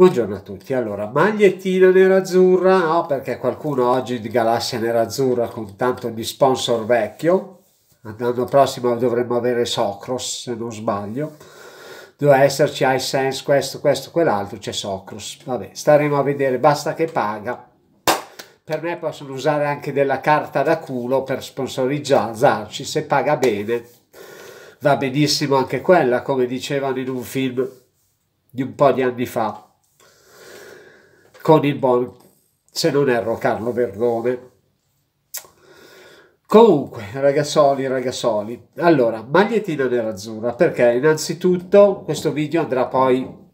Buongiorno a tutti, allora magliettina nerazzurra, no? Perché qualcuno oggi di Galassia nerazzurra con tanto di sponsor vecchio, l'anno prossimo dovremmo avere Socros se non sbaglio, doveva esserci iSense, questo, questo, quell'altro, c'è Socros, vabbè, staremo a vedere, basta che paga. Per me possono usare anche della carta da culo per sponsorizzarci, se paga bene va benissimo anche quella, come dicevano in un film di un po' di anni fa con il buon, se non erro Carlo Verdone. Comunque, ragazzoli, ragazzoli, allora, magliettina nerazzurra, perché innanzitutto questo video andrà poi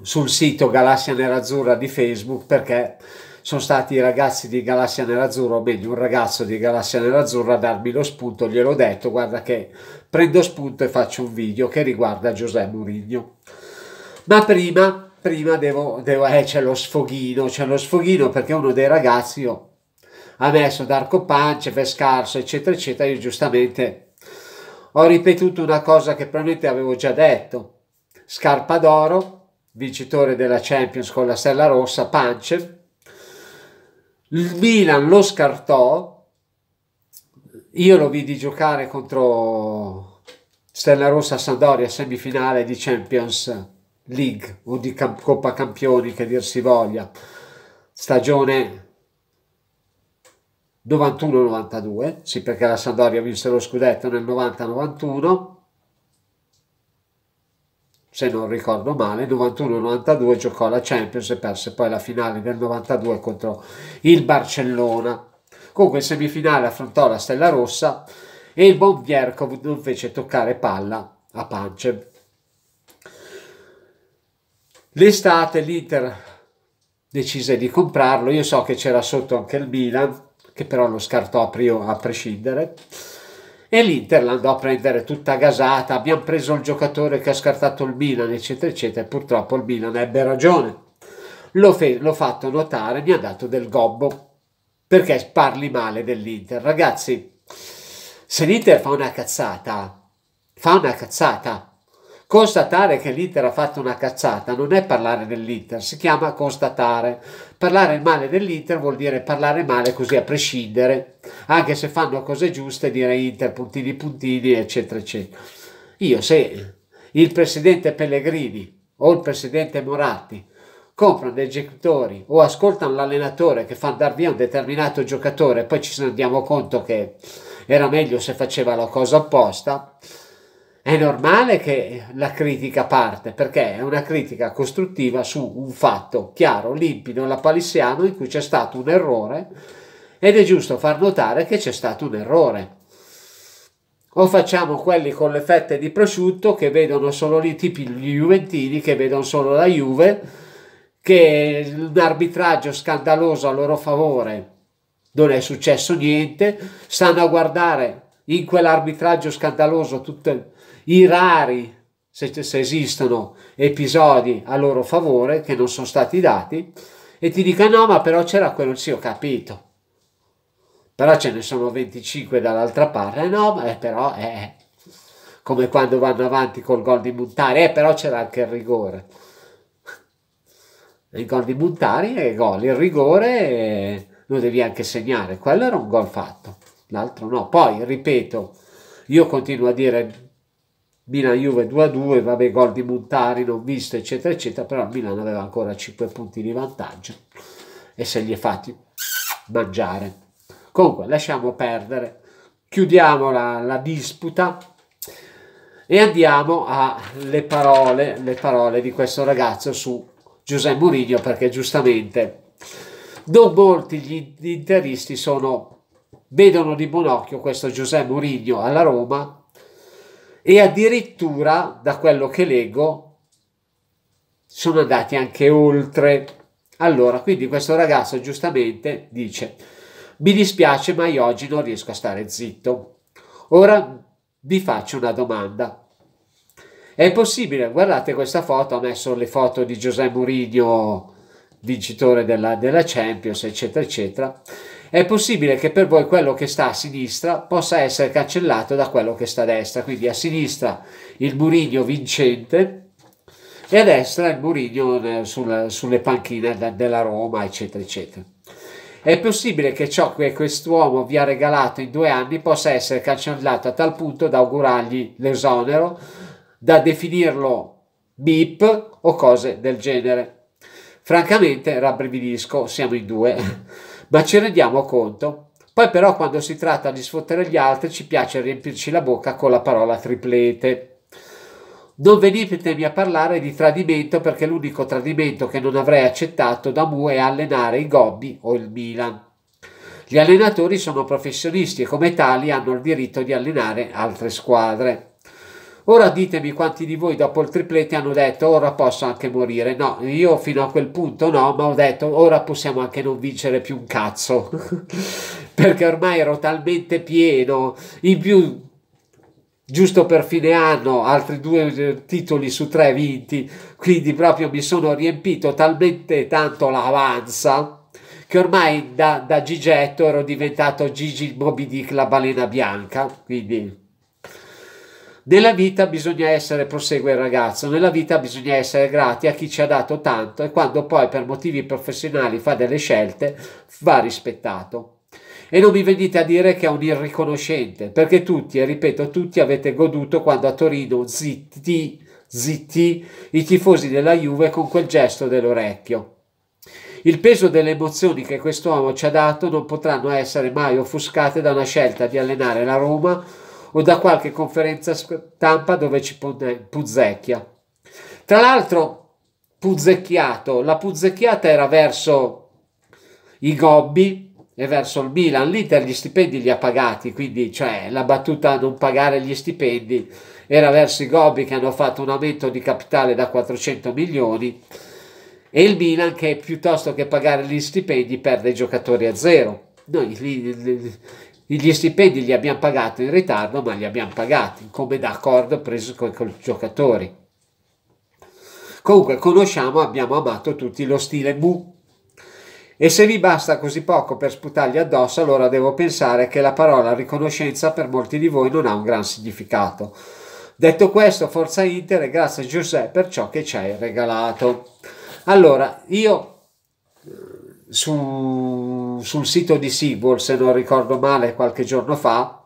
sul sito Galassia Nerazzurra di Facebook, perché sono stati i ragazzi di Galassia Nerazzurra, o meglio un ragazzo di Galassia Nerazzurra a darmi lo spunto, gliel'ho detto, guarda che prendo spunto e faccio un video che riguarda Giuseppe Mourinho. Ma prima prima devo, devo eh, c'è lo sfoghino, c'è lo sfoghino perché uno dei ragazzi ha messo d'arco Darko Punch, scarso, eccetera, eccetera, io giustamente ho ripetuto una cosa che probabilmente avevo già detto, Scarpa d'Oro, vincitore della Champions con la Stella Rossa, Punch, il Milan lo scartò, io lo vidi giocare contro Stella Rossa Sandoria semifinale di Champions League o di Camp Coppa Campioni che dir si voglia, stagione 91-92, sì perché la Sandoria vinse lo scudetto nel 90-91, se non ricordo male, 91-92 giocò la Champions e perse poi la finale del 92 contro il Barcellona. Comunque in semifinale affrontò la Stella Rossa e il buon Vierkov non fece toccare palla a Pancev L'estate l'Inter decise di comprarlo, io so che c'era sotto anche il Milan, che però lo scartò a prescindere, e l'Inter l'andò a prendere tutta gasata, abbiamo preso il giocatore che ha scartato il Milan, eccetera, eccetera, e purtroppo il Milan ebbe ragione. L'ho, l'ho fatto notare, mi ha dato del gobbo, perché parli male dell'Inter. Ragazzi, se l'Inter fa una cazzata, fa una cazzata, Constatare che l'Inter ha fatto una cazzata non è parlare dell'Inter, si chiama constatare. Parlare male dell'Inter vuol dire parlare male così a prescindere, anche se fanno cose giuste, dire Inter, puntini, puntini, eccetera, eccetera. Io se il presidente Pellegrini o il presidente Moratti comprano dei giocatori o ascoltano l'allenatore che fa andare via un determinato giocatore, poi ci rendiamo conto che era meglio se faceva la cosa opposta, è normale che la critica parte perché è una critica costruttiva su un fatto chiaro, limpido, lapalissiano in cui c'è stato un errore ed è giusto far notare che c'è stato un errore. O facciamo quelli con le fette di prosciutto che vedono solo lì, tipi gli Juventini che vedono solo la Juve, che un arbitraggio scandaloso a loro favore non è successo niente, stanno a guardare in quell'arbitraggio scandaloso tutte i rari, se, se esistono, episodi a loro favore che non sono stati dati e ti dica no, ma però c'era quello, sì, ho capito. Però ce ne sono 25 dall'altra parte, eh, no, ma eh, però è eh, come quando vanno avanti col gol di Montari, eh, però c'era anche il rigore. Il gol di Montari è gol, il rigore lo devi anche segnare, quello era un gol fatto, l'altro no. Poi, ripeto, io continuo a dire Milan Juve 2-2, vabbè gol di Montari non visto eccetera eccetera, però Milan aveva ancora 5 punti di vantaggio e se li è fatti mangiare. Comunque lasciamo perdere, chiudiamo la, la disputa e andiamo alle parole, le parole di questo ragazzo su Giuseppe Mourinho perché giustamente non molti gli interisti sono, vedono di buon occhio questo Giuseppe Mourinho alla Roma e addirittura, da quello che leggo, sono andati anche oltre. Allora, quindi questo ragazzo giustamente dice, mi dispiace ma io oggi non riesco a stare zitto. Ora vi faccio una domanda. È possibile, guardate questa foto, ho messo le foto di Giuseppe Mourinho, vincitore della, della Champions, eccetera, eccetera è possibile che per voi quello che sta a sinistra possa essere cancellato da quello che sta a destra. Quindi a sinistra il Murigno vincente e a destra il Murigno eh, sul, sulle panchine della Roma, eccetera, eccetera. È possibile che ciò che quest'uomo vi ha regalato in due anni possa essere cancellato a tal punto da augurargli l'esonero, da definirlo bip o cose del genere. Francamente rabbrividisco, siamo in due ma ci rendiamo conto. Poi però quando si tratta di sfottere gli altri ci piace riempirci la bocca con la parola triplete. Non venitemi a parlare di tradimento perché l'unico tradimento che non avrei accettato da Mu è allenare i Gobbi o il Milan. Gli allenatori sono professionisti e come tali hanno il diritto di allenare altre squadre. Ora ditemi quanti di voi dopo il triplete hanno detto ora posso anche morire. No, io fino a quel punto no, ma ho detto ora possiamo anche non vincere più un cazzo. Perché ormai ero talmente pieno. In più, giusto per fine anno, altri due eh, titoli su tre vinti. Quindi proprio mi sono riempito talmente tanto l'avanza che ormai da, da Gigetto ero diventato Gigi Moby Dick la balena bianca. Quindi nella vita bisogna essere, prosegue il ragazzo, nella vita bisogna essere grati a chi ci ha dato tanto e quando poi per motivi professionali fa delle scelte va rispettato. E non mi venite a dire che è un irriconoscente, perché tutti, e ripeto tutti, avete goduto quando a Torino zitti, zitti i tifosi della Juve con quel gesto dell'orecchio. Il peso delle emozioni che quest'uomo ci ha dato non potranno essere mai offuscate da una scelta di allenare la Roma o da qualche conferenza stampa dove ci eh, puzzecchia. Tra l'altro, puzzecchiato, la puzzecchiata era verso i gobbi e verso il Milan, l'Inter gli stipendi li ha pagati, quindi cioè, la battuta a non pagare gli stipendi era verso i gobbi che hanno fatto un aumento di capitale da 400 milioni e il Milan che piuttosto che pagare gli stipendi perde i giocatori a zero. Noi, gli stipendi li abbiamo pagati in ritardo, ma li abbiamo pagati come d'accordo accordo preso con i giocatori. Comunque conosciamo, abbiamo amato tutti lo stile mu. E se vi basta così poco per sputargli addosso, allora devo pensare che la parola riconoscenza per molti di voi non ha un gran significato. Detto questo, forza Inter e grazie Giuseppe per ciò che ci hai regalato. Allora, io su, sul sito di Symbol, se non ricordo male, qualche giorno fa,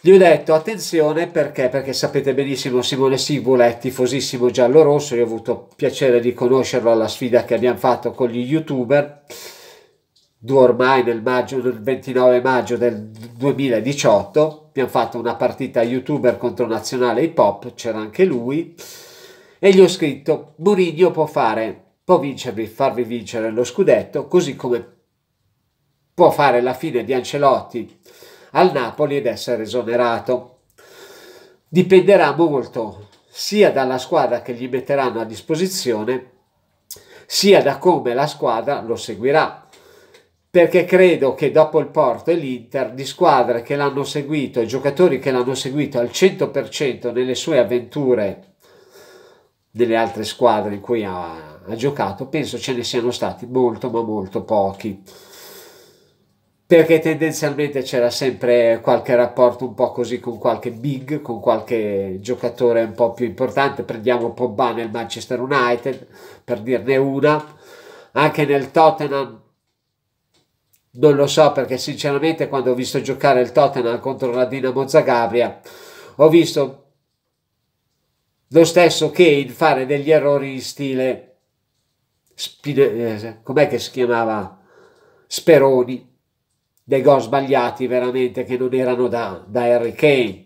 gli ho detto attenzione perché, perché sapete benissimo Simone Sivul è tifosissimo giallo-rosso, io ho avuto piacere di conoscerlo alla sfida che abbiamo fatto con gli youtuber, due ormai nel, maggio, nel 29 maggio del 2018, abbiamo fatto una partita youtuber contro Nazionale Hip Hop, c'era anche lui, e gli ho scritto Murigno può fare può vincervi, farvi vincere lo scudetto, così come può fare la fine di Ancelotti al Napoli ed essere esonerato. Dipenderà molto sia dalla squadra che gli metteranno a disposizione, sia da come la squadra lo seguirà. Perché credo che dopo il Porto e l'Inter, di squadre che l'hanno seguito e giocatori che l'hanno seguito al 100% nelle sue avventure nelle altre squadre in cui ha ha giocato, penso ce ne siano stati molto ma molto pochi perché tendenzialmente c'era sempre qualche rapporto un po' così con qualche big, con qualche giocatore un po' più importante, prendiamo Pogba nel Manchester United per dirne una, anche nel Tottenham non lo so perché sinceramente quando ho visto giocare il Tottenham contro la Dinamo Zagabria ho visto lo stesso Kane fare degli errori in stile Spine, eh, com'è che si chiamava? Speroni, dei gol sbagliati veramente che non erano da, da Harry Kane.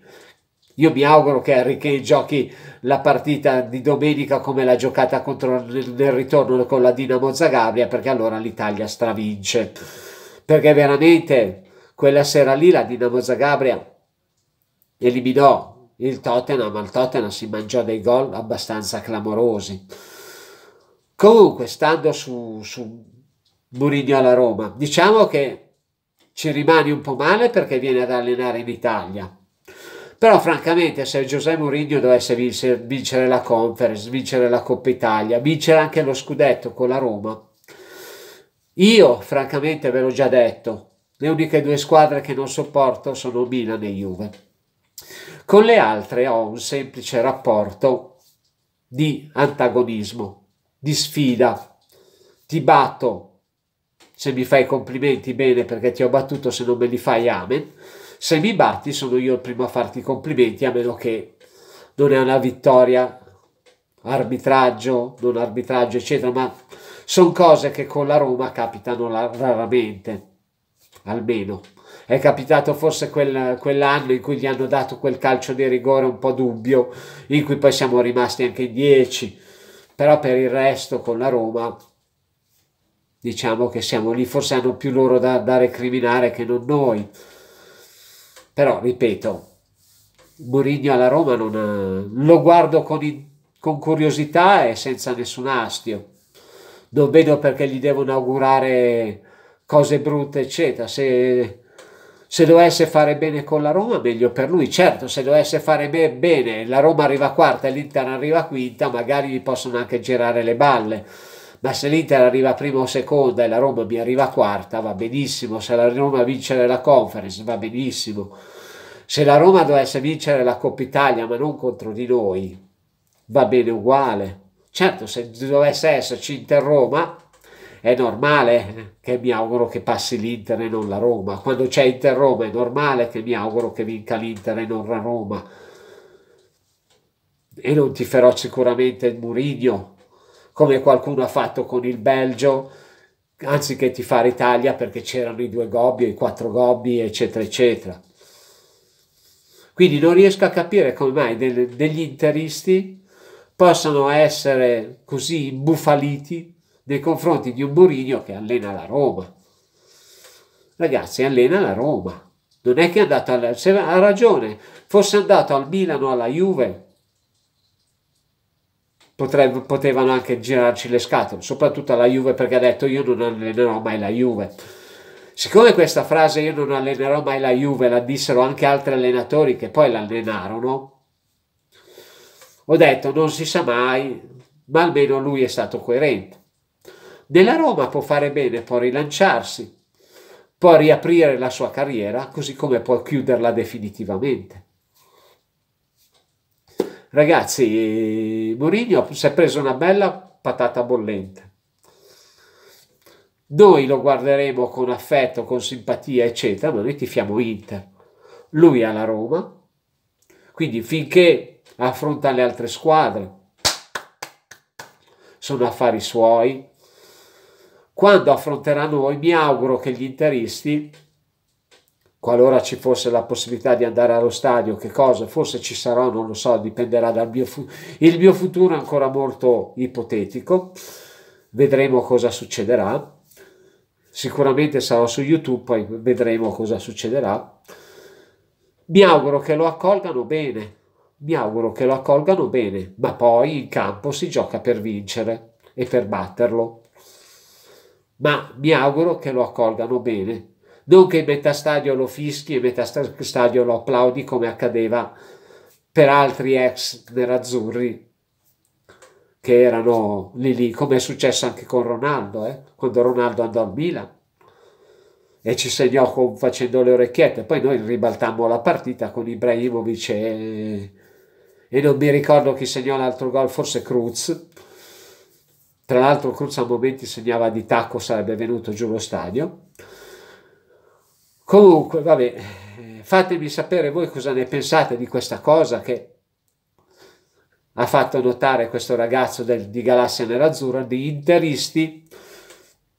Io mi auguro che Harry Kane giochi la partita di domenica come l'ha giocata contro, nel, nel ritorno con la Dinamo Zagabria perché allora l'Italia stravince. Perché veramente quella sera lì la Dinamo Zagabria eliminò il Tottenham, ma il Tottenham si mangiò dei gol abbastanza clamorosi. Comunque, stando su, su Murigno alla Roma, diciamo che ci rimane un po' male perché viene ad allenare in Italia. Però francamente se Giuseppe Mourinho dovesse vincere, vincere la Conference, vincere la Coppa Italia, vincere anche lo scudetto con la Roma, io francamente ve l'ho già detto, le uniche due squadre che non sopporto sono Milan e Juve. Con le altre ho un semplice rapporto di antagonismo, di sfida. Ti batto se mi fai complimenti bene perché ti ho battuto, se non me li fai amen. Se mi batti sono io il primo a farti complimenti a meno che non è una vittoria, arbitraggio, non arbitraggio eccetera, ma sono cose che con la Roma capitano raramente, almeno. È capitato forse quel, quell'anno in cui gli hanno dato quel calcio di rigore un po' dubbio, in cui poi siamo rimasti anche in 10 però per il resto con la Roma diciamo che siamo lì, forse hanno più loro da, da recriminare che non noi, però ripeto, Mourinho alla Roma non, eh, lo guardo con, in, con curiosità e senza nessun astio, non vedo perché gli devono augurare cose brutte eccetera, se se dovesse fare bene con la Roma meglio per lui, certo se dovesse fare bene la Roma arriva quarta e l'Inter arriva quinta magari gli possono anche girare le balle ma se l'Inter arriva prima o seconda e la Roma mi arriva quarta va benissimo, se la Roma vince la conference va benissimo se la Roma dovesse vincere la Coppa Italia ma non contro di noi va bene uguale certo se dovesse esserci Inter-Roma è normale che mi auguro che passi l'Inter e non la Roma. Quando c'è Inter-Roma è normale che mi auguro che vinca l'Inter e non la Roma. E non ti farò sicuramente il Murigno, come qualcuno ha fatto con il Belgio, anziché ti fare Italia perché c'erano i due gobbi, i quattro gobbi, eccetera, eccetera. Quindi non riesco a capire come mai degli interisti possano essere così imbufaliti nei confronti di un Mourinho che allena la Roma. Ragazzi, allena la Roma. Non è che è andato alla... Se ha ragione, fosse andato al Milano, alla Juve, potrebbero, potevano anche girarci le scatole, soprattutto alla Juve perché ha detto io non allenerò mai la Juve. Siccome questa frase io non allenerò mai la Juve la dissero anche altri allenatori che poi l'allenarono, ho detto non si sa mai, ma almeno lui è stato coerente. Nella Roma può fare bene, può rilanciarsi, può riaprire la sua carriera, così come può chiuderla definitivamente. Ragazzi, Mourinho si è preso una bella patata bollente. Noi lo guarderemo con affetto, con simpatia, eccetera, ma noi tifiamo Inter. Lui alla Roma, quindi finché affronta le altre squadre, sono affari suoi, quando affronterà noi, mi auguro che gli interisti, qualora ci fosse la possibilità di andare allo stadio, che cosa, forse ci sarò, non lo so, dipenderà dal mio, futuro, il mio futuro, è ancora molto ipotetico, vedremo cosa succederà, sicuramente sarò su YouTube, poi vedremo cosa succederà, mi auguro che lo accolgano bene, mi auguro che lo accolgano bene, ma poi in campo si gioca per vincere e per batterlo ma mi auguro che lo accolgano bene. Non che metà stadio lo fischi e metà stadio lo applaudi come accadeva per altri ex nerazzurri che erano lì lì, come è successo anche con Ronaldo, eh? quando Ronaldo andò al Milan e ci segnò con, facendo le orecchiette. Poi noi ribaltammo la partita con Ibrahimovic e, e non mi ricordo chi segnò l'altro gol, forse Cruz tra l'altro Cruz a momenti segnava di tacco, sarebbe venuto giù lo stadio. Comunque, vabbè, eh, fatemi sapere voi cosa ne pensate di questa cosa che ha fatto notare questo ragazzo del, di Galassia Nerazzurra, di interisti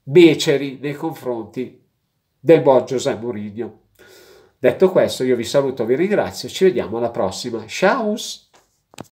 beceri nei confronti del buon Giuseppe Mourinho. Detto questo, io vi saluto, vi ringrazio, ci vediamo alla prossima. Ciao!